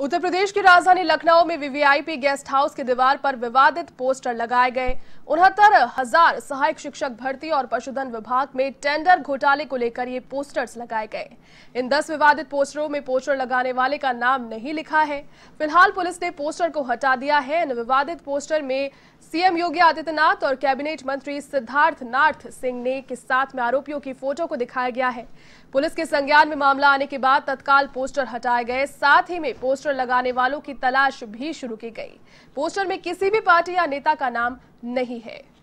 उत्तर प्रदेश की राजधानी लखनऊ में वीवीआईपी गेस्ट हाउस की दीवार पर विवादित पोस्टर लगाए गए उनहत्तर हजार सहायक शिक्षक भर्ती और पशुधन विभाग में टेंडर घोटाले को लेकर ये पोस्टर्स लगाए गए इन दस विवादित पोस्टरों में पोस्टर लगाने वाले का नाम नहीं लिखा है फिलहाल पुलिस ने पोस्टर को हटा दिया है इन विवादित पोस्टर में सीएम योगी आदित्यनाथ और कैबिनेट मंत्री सिद्धार्थ नाथ सिंह ने के साथ में आरोपियों की फोटो को दिखाया गया है पुलिस के संज्ञान में मामला आने के बाद तत्काल पोस्टर हटाए गए साथ ही में पोस्टर पोस्टर लगाने वालों की तलाश भी शुरू की गई पोस्टर में किसी भी पार्टी या नेता का नाम नहीं है